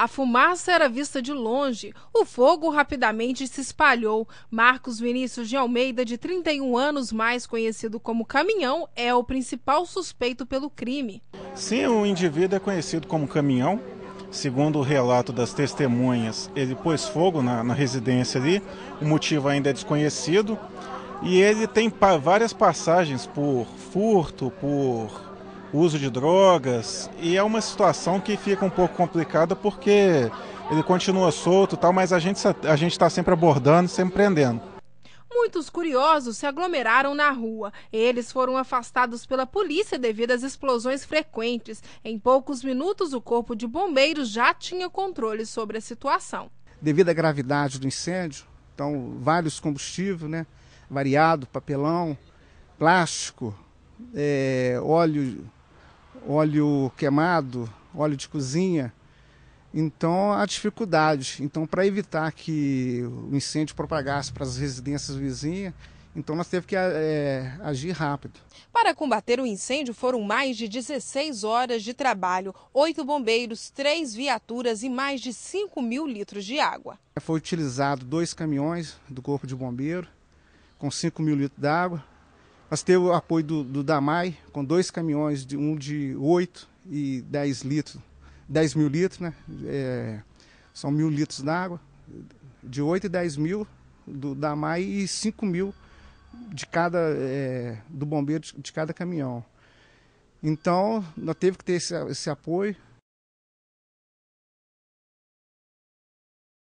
A fumaça era vista de longe. O fogo rapidamente se espalhou. Marcos Vinícius de Almeida, de 31 anos, mais conhecido como Caminhão, é o principal suspeito pelo crime. Sim, o indivíduo é conhecido como Caminhão. Segundo o relato das testemunhas, ele pôs fogo na, na residência ali. O motivo ainda é desconhecido. E ele tem várias passagens por furto, por uso de drogas, e é uma situação que fica um pouco complicada porque ele continua solto tal, mas a gente a está sempre abordando, sempre prendendo. Muitos curiosos se aglomeraram na rua. Eles foram afastados pela polícia devido às explosões frequentes. Em poucos minutos, o corpo de bombeiros já tinha controle sobre a situação. Devido à gravidade do incêndio, então vários combustíveis, né, variado, papelão, plástico, é, óleo óleo queimado, óleo de cozinha. Então há dificuldades. Então, para evitar que o incêndio propagasse para as residências vizinhas, então nós teve que é, agir rápido. Para combater o incêndio foram mais de 16 horas de trabalho, oito bombeiros, três viaturas e mais de 5 mil litros de água. Foi utilizado dois caminhões do corpo de bombeiro com 5 mil litros d'água, nós teve o apoio do, do Damai, com dois caminhões, de um de 8 e 10 litros, 10 mil litros, né? É, são mil litros d'água, de 8 e 10 mil do Damai e 5 mil de cada, é, do bombeiro de, de, cada caminhão. Então, nós teve que ter esse, esse apoio,